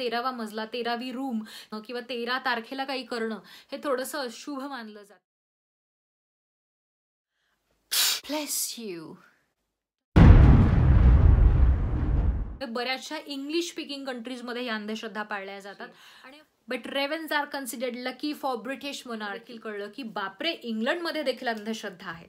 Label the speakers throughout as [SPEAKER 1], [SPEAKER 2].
[SPEAKER 1] तेरावा मजला तेरावी रूम किंवा तेरा तारखेला काही करणं हे थोडस अशुभ मानलं जात ब्लेस यू बऱ्याचशा इंग्लिश स्पीकिंग मध्ये या अंधश्रद्धा पाळल्या जातात आणि but ravens are considered lucky for British monarchy कळलं की बापरे इंग्लंडमध्ये देखील अंधश्रद्धा आहेत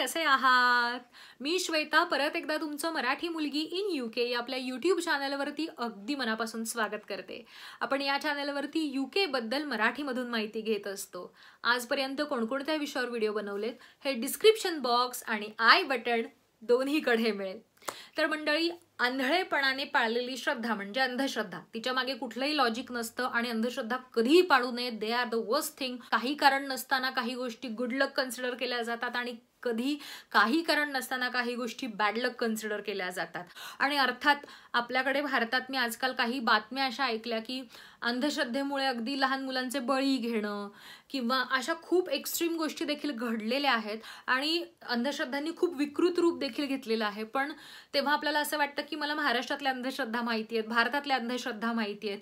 [SPEAKER 1] कसे आहात मी श्वेता परत एकदा तुमचं मराठी मुलगी इन यू के या आपल्या युट्यूब चॅनलवरती अगदी मनापासून स्वागत करते आपण या चॅनलवरती यू बद्दल मराठीमधून माहिती घेत असतो आजपर्यंत कोणकोणत्या विषयावर व्हिडिओ बनवलेत हे डिस्क्रिप्शन बॉक्स आणि आय बटन दोन्हीकडे मिळेल तर मंडळी आंधळेपणाने पाळलेली श्रद्धा म्हणजे अंधश्रद्धा तिच्या मागे कुठलंही लॉजिक नसतं आणि अंधश्रद्धा कधीही पाळू नये they are the worst thing काही कारण नसताना काही गोष्टी गुड लक कन्सिडर केल्या जातात आणि कधी काही कारण नसताना काही गोष्टी बॅड लक कन्सिडर केल्या जातात आणि अर्थात आपल्याकडे भारतात मी आजकाल काही बातम्या अशा ऐकल्या की अंधश्रद्धेमुळे अगदी लहान मुलांचे बळी घेणं किंवा अशा खूप एक्स्ट्रीम गोष्टी देखील घडलेल्या आहेत आणि अंधश्रद्धांनी खूप विकृत रूप देखील घेतलेलं आहे पण तेव्हा आपल्याला असं वाटतं की मला महाराष्ट्रातल्या अंधश्रद्धा माहिती आहेत भारतातल्या अंधश्रद्धा माहिती आहेत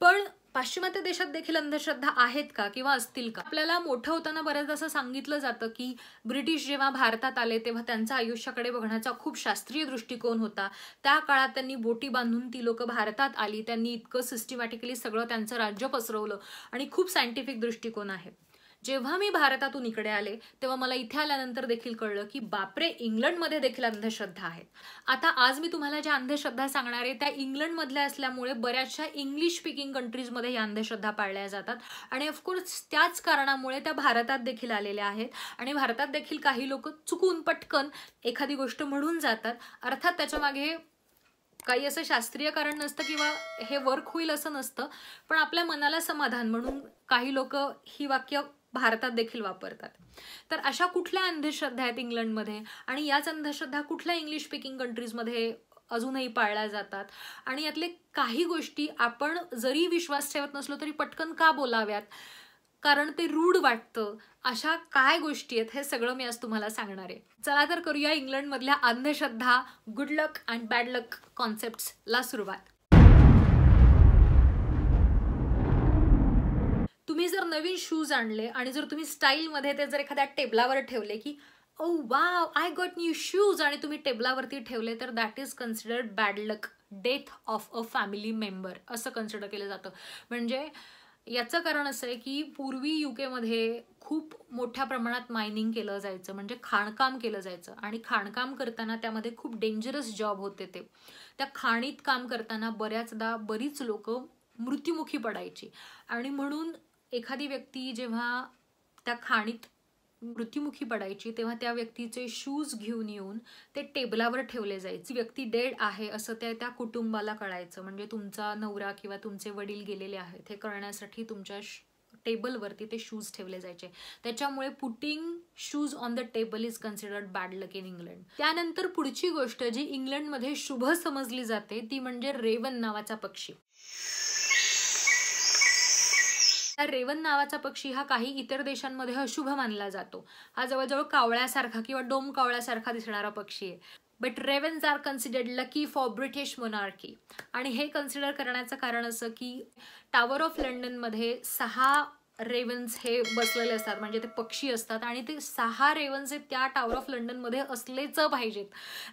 [SPEAKER 1] पण पाश्चिमात्य देशात देखील अंधश्रद्धा आहेत का किंवा असतील का आपल्याला मोठं होताना बऱ्याचदा असं सांगितलं जातं की ब्रिटिश जेव्हा भारतात आले तेव्हा त्यांचा आयुष्याकडे बघण्याचा खूप शास्त्रीय दृष्टिकोन होता त्या काळात त्यांनी बोटी बांधून ती लोक भारतात आली त्यांनी इतकं सिस्टमॅटिकली सगळं त्यांचं राज्य पसरवलं आणि खूप सायंटिफिक दृष्टिकोन आहे जेव्हा मी भारतातून इकडे आले तेव्हा मला इथे आल्यानंतर देखील कळलं की बापरे इंग्लंडमध्ये देखील अंधश्रद्धा आहेत आता आज मी तुम्हाला ज्या अंधश्रद्धा सांगणार आहे त्या इंग्लंडमधल्या असल्यामुळे बऱ्याचशा इंग्लिश स्पीकिंग कंट्रीजमध्ये या अंधश्रद्धा पाळल्या जातात आणि ऑफकोर्स त्याच कारणामुळे त्या भारतात देखील आलेल्या आहेत आणि भारतात देखील काही लोक चुकून पटकन एखादी गोष्ट म्हणून जातात अर्थात त्याच्या मागे काही असं शास्त्रीय कारण नसतं किंवा हे वर्क होईल असं नसतं पण आपल्या मनाला समाधान म्हणून काही लोक ही वाक्य भारतात देखील वापरतात तर अशा कुठल्या अंधश्रद्धा आहेत इंग्लंडमध्ये आणि याच अंधश्रद्धा कुठल्या इंग्लिश स्पीकिंग कंट्रीजमध्ये अजूनही पाळल्या जातात आणि यातले काही गोष्टी आपण जरी विश्वास ठेवत नसलो तरी पटकन का बोलाव्यात कारण ते रूढ वाटतं अशा काय गोष्टी आहेत हे सगळं मी आज तुम्हाला सांगणार आहे चला तर करूया इंग्लंडमधल्या अंधश्रद्धा good luck and bad luck कॉन्सेप्ट्सला सुरुवात तुम्ही जर नवीन शूज आणले आणि जर तुम्ही स्टाईलमध्ये ते जर एखाद्या टेबलावर ठेवले की ओ वा आय गॉट न्यू शूज आणि तुम्ही टेबलावरती ठेवले तर that is considered bad luck death of a family member असं कन्सिडर केलं जातं म्हणजे याचं कारण असं आहे की पूर्वी युकेमध्ये खूप मोठ्या प्रमाणात मायनिंग केलं जायचं म्हणजे खाणकाम केलं जायचं आणि खाणकाम करताना त्यामध्ये खूप डेंजरस जॉब होते ते त्या खाणीत काम करताना बऱ्याचदा बरीच लोक मृत्युमुखी पडायची आणि म्हणून एखादी व्यक्ती जेव्हा त्या खाणीत मृत्युमुखी पडायची तेव्हा त्या व्यक्तीचे शूज घेऊन येऊन ते टेबलावर ठेवले जायचे व्यक्ती डेड आहे असं त्या त्या कुटुंबाला कळायचं म्हणजे तुमचा नवरा किंवा तुमचे वडील गेलेले आहेत हे कळण्यासाठी तुमच्या टेबलवरती ते शूज ठेवले जायचे त्याच्यामुळे putting shoes on the table is considered bad luck in England त्यानंतर पुढची गोष्ट जी इंग्लंडमध्ये शुभ समजली जाते ती म्हणजे रेवन नावाचा पक्षी रेवन नावाचा पक्षी हा काही इतर देशांमध्ये अशुभ मानला जातो हा जवळजवळ कावळ्यासारखा किंवा डोम कावळ्यासारखा दिसणारा पक्षी आहे but ravens are considered lucky for British monarchy आणि हे कन्सिडर करण्याचं कारण असं की टावर ऑफ लंडनमध्ये सहा रेवन्स हे बसलेले असतात म्हणजे ते पक्षी असतात आणि ते सहा रेवन्स हे त्या टावर ऑफ लंडनमध्ये असलेच पाहिजेत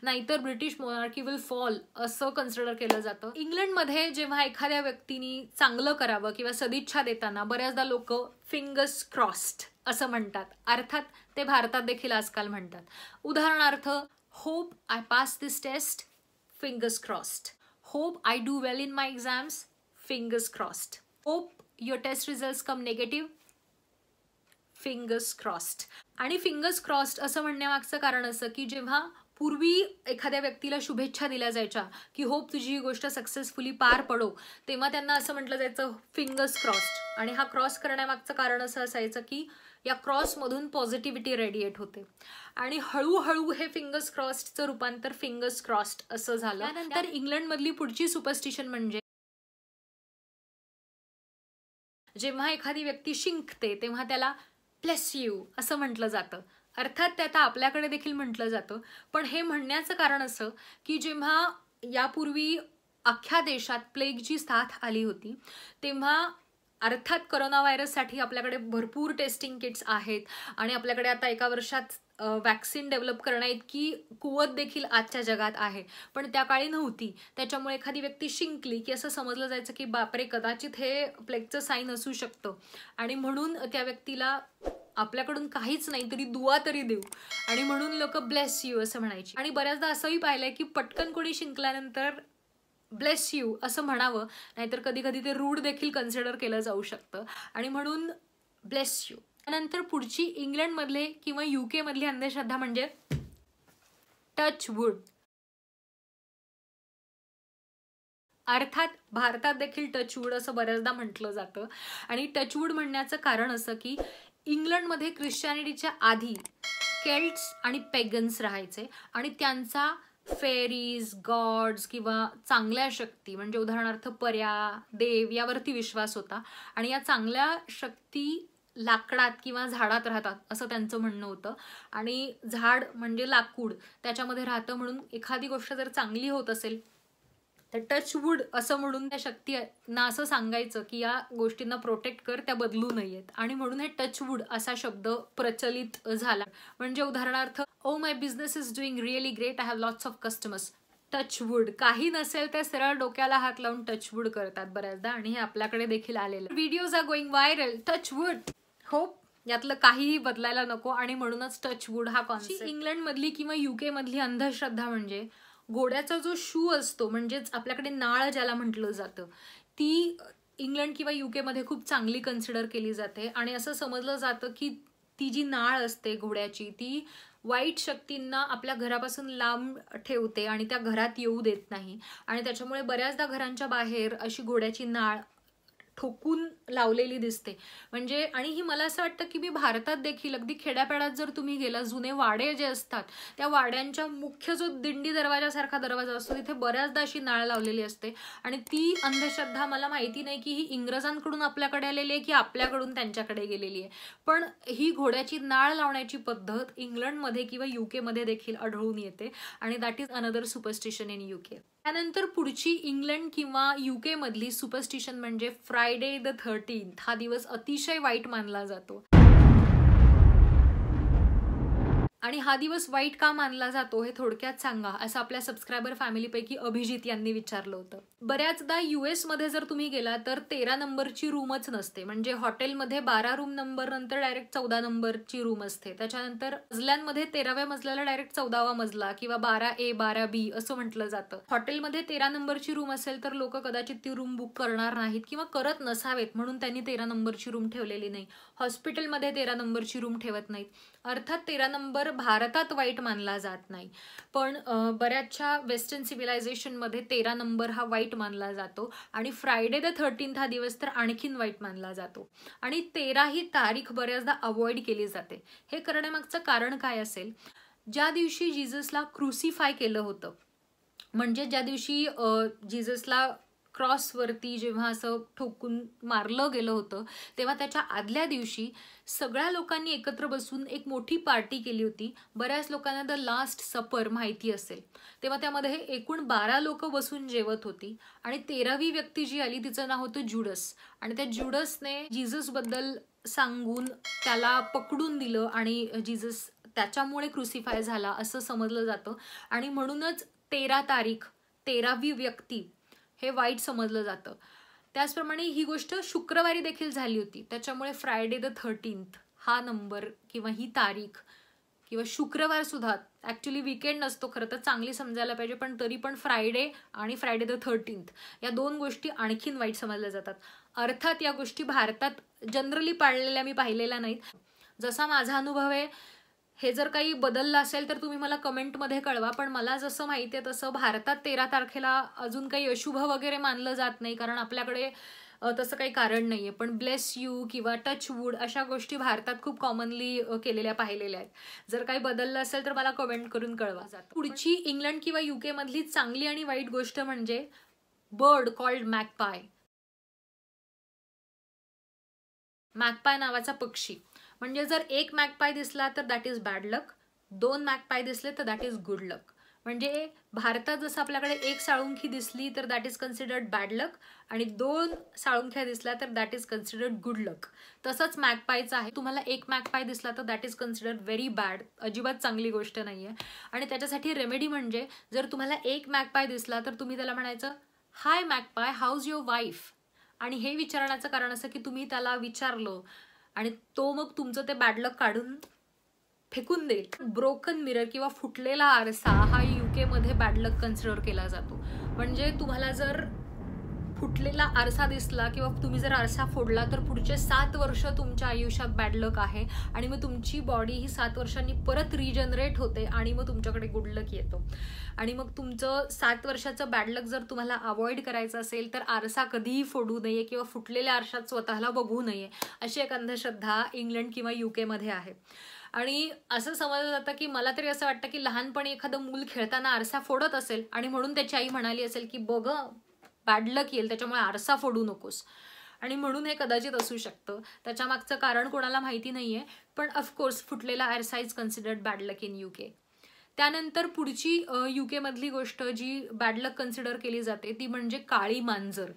[SPEAKER 1] नाहीतर ब्रिटिश मोनार्की विल फॉल असं कन्सिडर केलं जातं इंग्लंडमध्ये जेव्हा एखाद्या व्यक्तीनी चांगलं करावं किंवा सदिच्छा देताना बऱ्याचदा लोक फिंगर्स क्रॉस्ड असं म्हणतात अर्थात ते भारतात देखील आजकाल म्हणतात उदाहरणार्थ hope I pass this test fingers crossed hope I do well in my exams fingers crossed hope your test results come negative fingers crossed आणि फिंगर्स क्रॉस्ड असं म्हणण्यामागचं कारण असं की जेव्हा पूर्वी एखाद्या व्यक्तीला शुभेच्छा दिल्या जायच्या की होप तुझी ही गोष्ट सक्सेसफुली पार पडो तेव्हा त्यांना असं म्हटलं जायचं फिंगर्स क्रॉस्ड आणि हा क्रॉस करण्यामागचं कारण असं असायचं की या क्रॉस मधून पॉझिटिव्हिटी रेडिएट होते आणि हळूहळू हे फिंगर्स क्रॉस्डचं रूपांतर फिंगर्स क्रॉस्ड असं झालं तर इंग्लंडमधली पुढची सुपरस्टिशन म्हणजे जेव्हा एखादी व्यक्ती शिंकते तेव्हा त्याला प्लस यू असं म्हटलं जातं अर्थात ते आता आपल्याकडे देखील म्हटलं जातं पण हे म्हणण्याचं कारण असं की जेव्हा यापूर्वी अख्ख्या देशात प्लेगची साथ आली होती तेव्हा अर्थात करोना व्हायरससाठी आपल्याकडे भरपूर टेस्टिंग किट्स आहेत आणि आपल्याकडे आता एका वर्षात वॅक्सिन डेव्हलप इतकी कुवत देखील आजच्या जगात आहे पण त्या काळी नव्हती त्याच्यामुळे एखादी व्यक्ती शिंकली की असं समजलं जायचं की बापरे कदाचित हे प्लेगचं साईन असू शकतं आणि म्हणून त्या व्यक्तीला आपल्याकडून काहीच नाही तरी दुवा तरी देऊ आणि म्हणून लोक ब्लेस यू असं म्हणायची आणि बऱ्याचदा असंही पाहिलंय की पटकन कोणी शिंकल्यानंतर ब्लेस यू असं म्हणावं नाहीतर कधी कधी ते रूढ देखील कन्सिडर केलं जाऊ शकतं आणि म्हणून ब्लेस यू त्यानंतर पुढची इंग्लंडमधले किंवा युके मधली अंधश्रद्धा म्हणजे टच वूड अर्थात भारतात देखील टचवूड असं बऱ्याचदा म्हटलं जातं आणि टचवूड म्हणण्याचं कारण असं की इंग्लंडमध्ये ख्रिश्चॅनिटीच्या आधी केल्ट्स आणि पेगन्स राहायचे आणि त्यांचा फेरीज गॉड्स किंवा चांगल्या शक्ती म्हणजे उदाहरणार्थ पर्या देव यावरती विश्वास होता आणि या चांगल्या शक्ती लाकडात किंवा झाडात राहतात असं त्यांचं म्हणणं होतं आणि झाड म्हणजे लाकूड त्याच्यामध्ये राहतं म्हणून एखादी गोष्ट जर चांगली होत असेल तर टचवूड असं म्हणून त्या शक्तींना असं सांगायचं की या गोष्टींना प्रोटेक्ट कर त्या बदलू नयेत आणि म्हणून हे टचवूड असा शब्द प्रचलित झाला म्हणजे उदाहरणार्थ oh my business is doing really great I have lots of customers touch wood काही नसेल ते सरळ डोक्याला हात लावून टचवूड करतात बऱ्याचदा आणि हे आपल्याकडे देखील आलेलं videos are going viral touch wood hope यातलं काहीही बदलायला नको आणि म्हणूनच टचवूड हा कॉन्सेप्ट इंग्लंडमधली किंवा युके मधली अंधश्रद्धा म्हणजे घोड्याचा जो शू असतो म्हणजेच आपल्याकडे नाळ ज्याला म्हटलं जातं ती इंग्लंड किंवा मध्ये खूप चांगली कन्सिडर केली जाते आणि असं समजलं जातं की ती जी नाळ असते घोड्याची ती वाईट शक्तींना आपल्या घरापासून लांब ठेवते आणि त्या घरात येऊ देत नाही आणि त्याच्यामुळे बऱ्याचदा घरांच्या बाहेर अशी घोड्याची नाळ ठोकून लावलेली दिसते म्हणजे आणि ही मला असं वाटतं की मी भारतात देखील अगदी खेड्यापेड्यात जर तुम्ही गेला जुने वाडे जे असतात त्या वाड्यांच्या मुख्य जो दिंडी दरवाजासारखा दरवाजा असतो तिथे बऱ्याचदा अशी नाळ लावलेली असते आणि ती अंधश्रद्धा मला माहिती नाही की ही इंग्रजांकडून आपल्याकडे आलेली आहे की आपल्याकडून त्यांच्याकडे गेलेली आहे पण ही घोड्याची नाळ लावण्याची पद्धत इंग्लंडमध्ये किंवा युकेमध्ये देखील आढळून येते आणि that is another superstition in UK त्यानंतर पुढची इंग्लंड किंवा मधली सुपरस्टिशन म्हणजे फ्रायडे द थर्टीन हा दिवस अतिशय वाईट मानला जातो आणि हा दिवस वाईट का मानला जातो हे थोडक्यात सांगा असं आपल्या सबस्क्रायबर फॅमिलीपैकी अभिजित यांनी विचारलं होतं बऱ्याचदा मध्ये जर तुम्ही गेला तर तेरा नंबरची रूमच नसते म्हणजे हॉटेलमध्ये बारा रूम नंबर नंतर डायरेक्ट चौदा नंबरची रूम असते त्याच्यानंतर मजल्यांमध्ये तेराव्या मजल्याला डायरेक्ट चौदावा मजला किंवा बारा ए बारा बी असं म्हटलं जातं हॉटेलमध्ये तेरा नंबरची रूम असेल तर लोक कदाचित ती रूम बुक करणार नाहीत किंवा करत नसावेत म्हणून त्यांनी तेरा नंबरची रूम ठेवलेली नाही हॉस्पिटलमध्ये तेरा नंबरची रूम ठेवत नाहीत अर्थात तेरा नंबर भारतात वाईट मानला जात नाही पण बऱ्याचशा वेस्टर्न सिव्हिलायझेशनमध्ये तेरा नंबर हा वाईट मानला जातो आणि फ्रायडे द थर्टीन्थ हा दिवस तर आणखीन वाईट मानला जातो आणि तेरा ही तारीख बऱ्याचदा अवॉइड केली जाते हे करण्यामागचं कारण काय असेल ज्या दिवशी जीजसला क्रुसिफाय केलं होतं म्हणजे ज्या दिवशी जीजसला क्रॉसवरती जेव्हा असं ठोकून मारलं गेलं होतं तेव्हा त्याच्या आदल्या दिवशी सगळ्या लोकांनी एकत्र बसून एक मोठी पार्टी केली होती बऱ्याच लोकांना द लास्ट सपर माहिती असेल तेव्हा त्यामध्ये एकूण बारा लोक बसून जेवत होती आणि तेरावी व्यक्ती जी आली तिचं नाव होतं ज्युडस आणि त्या ज्युडसने जीजसबद्दल सांगून त्याला पकडून दिलं आणि जीजस त्याच्यामुळे क्रुसिफाय झाला असं समजलं जातं आणि म्हणूनच तेरा तारीख तेरावी व्यक्ती हे वाईट समजलं जातं त्याचप्रमाणे ही गोष्ट शुक्रवारी देखील झाली होती त्याच्यामुळे फ्रायडे द थर्टीन्थ हा नंबर किंवा ही तारीख किंवा शुक्रवार सुद्धा ऍक्च्युली विकेंड नसतो खरं तर चांगली समजायला पाहिजे पण तरी पण फ्रायडे आणि फ्रायडे द थर्टीन्थ या दोन गोष्टी आणखीन वाईट समजल्या जातात अर्थात या गोष्टी भारतात जनरली पाळलेल्या मी पाहिलेल्या नाहीत जसा माझा अनुभव आहे हे जर काही बदललं असेल तर तुम्ही मला कमेंटमध्ये कळवा पण मला जसं माहिती आहे तसं भारतात तेरा तारखेला अजून काही अशुभ वगैरे मानलं जात नाही कारण आपल्याकडे तसं काही कारण नाही आहे पण ब्लेस यू किंवा टच वूड अशा गोष्टी भारतात खूप कॉमनली केलेल्या पाहिलेल्या आहेत जर काही बदललं असेल तर मला कमेंट करून कळवा जात पुढची इंग्लंड किंवा मधली चांगली आणि वाईट गोष्ट म्हणजे बर्ड कॉल्ड मॅकपाय मॅकपाय नावाचा पक्षी म्हणजे जर एक मॅकपाय दिसला तर दॅट इज बॅड लक दोन मॅकपाय दिसले तर दॅट इज गुड लक म्हणजे भारतात जसं आपल्याकडे एक साळुंखी दिसली तर that is considered bad luck आणि दोन साळुंख्या दिसल्या तर that is considered good luck तसंच मॅकपायचं आहे तुम्हाला एक मॅकपाय दिसला तर that is considered very bad अजिबात चांगली गोष्ट नाही आहे आणि त्याच्यासाठी रेमेडी म्हणजे जर तुम्हाला एक मॅकपाय दिसला तर तुम्ही त्याला म्हणायचं hi magpie how's your wife आणि हे विचारण्याचं कारण असं की तुम्ही त्याला विचारलं आणि तो मग तुमचं ते बॅडलक काढून फेकून देईल ब्रोकन मिरर किंवा फुटलेला आरसा हा यू केमध्ये बॅडलक कन्सिडर केला जातो म्हणजे तुम्हाला जर फुटलेला आरसा दिसला किंवा तुम्ही जर आरसा फोडला तर पुढचे सात वर्ष तुमच्या आयुष्यात बॅड लक आहे आणि मग तुमची बॉडी ही सात वर्षांनी परत रिजनरेट होते आणि मग तुमच्याकडे गुड लक येतो आणि मग तुमचं सात वर्षाचं बॅडलक जर तुम्हाला अवॉइड करायचं असेल तर आरसा कधीही फोडू नये किंवा फुटलेल्या आरशात स्वतःला बघू नये अशी एक अंधश्रद्धा इंग्लंड किंवा युकेमध्ये आहे आणि असं समजलं जातं की मला तरी असं वाटतं की लहानपणी एखादं मूल खेळताना आरसा फोडत असेल आणि म्हणून त्याची आई म्हणाली असेल की बघ बॅड लक येईल त्याच्यामुळे आरसा फोडू नकोस आणि म्हणून हे कदाचित असू शकतं त्याच्या मागचं कारण कोणाला माहिती नाही आहे पण ऑफकोर्स फुटलेला आरसा is considered bad luck in यू त्यानंतर पुढची यू केमधली गोष्ट जी बॅड लक कन्सिडर केली जाते ती म्हणजे काळी मांजर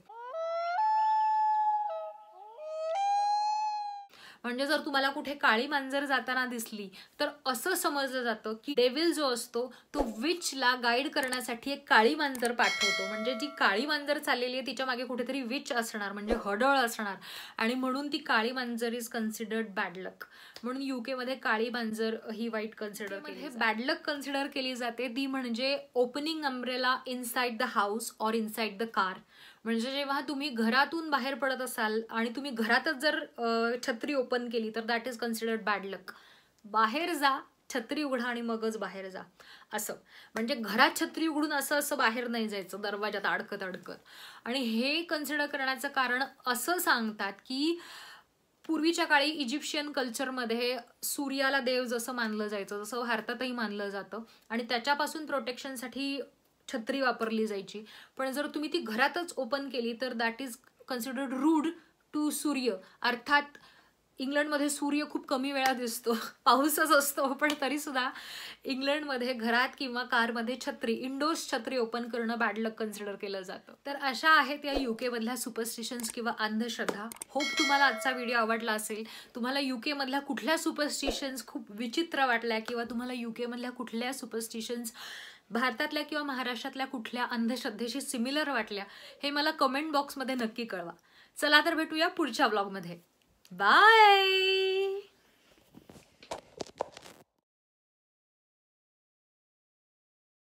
[SPEAKER 1] म्हणजे जर तुम्हाला कुठे काळी मांजर जाताना दिसली तर असं समजलं जातं की डेव्हिल जो असतो तो विच ला गाईड करण्यासाठी एक काळी मांजर पाठवतो म्हणजे जी काळी मांजर चाललेली आहे तिच्या मागे कुठेतरी विच असणार म्हणजे हडळ असणार आणि म्हणून ती काळी मांजर इज कन्सिडर्ड बॅडलक म्हणून मध्ये काळी मांजर ही वाईट कन्सिडर केली बॅडलक कन्सिडर केली जाते ती म्हणजे opening umbrella inside the house or inside the car म्हणजे जेव्हा तुम्ही घरातून बाहेर पडत असाल आणि तुम्ही घरातच जर छत्री ओपन केली तर that is considered bad luck बाहेर जा छत्री उघडा आणि मगच बाहेर जा असं म्हणजे घरात छत्री उघडून असं असं बाहेर नाही जायचं दरवाजात अडकत अडकत आणि हे कन्सिडर करण्याचं कारण असं सांगतात की पूर्वीच्या काळी इजिप्शियन कल्चरमध्ये सूर्याला देव जसं मानलं जायचं जसं भारतातही मानलं जातं आणि त्याच्यापासून प्रोटेक्शनसाठी छत्री वापरली जायची पण जर तुम्ही ती घरातच ओपन केली तर that is considered rude to Surya अर्थात इंग्लंडमध्ये सूर्य खूप कमी वेळा दिसतो पाऊसच असतो पण तरीसुद्धा इंग्लंडमध्ये घरात किंवा कारमध्ये छत्री इंडोर्स छत्री ओपन करणं बॅड लक कन्सिडर केलं जातं तर अशा आहेत या युकेमधल्या सुपरस्टिशन्स किंवा अंधश्रद्धा होप तुम्हाला आजचा व्हिडिओ आवडला असेल तुम्हाला युकेमधल्या कुठल्या सुपरस्टिशन्स खूप विचित्र वाटल्या किंवा तुम्हाला केमधल्या कुठल्या सुपरस्टिशन्स भारतातल्या किंवा महाराष्ट्रातल्या कुठल्या अंधश्रद्धेशी सिमिलर वाटल्या हे मला कमेंट बॉक्समध्ये नक्की कळवा चला तर भेटूया पुढच्या ब्लॉगमध्ये बाय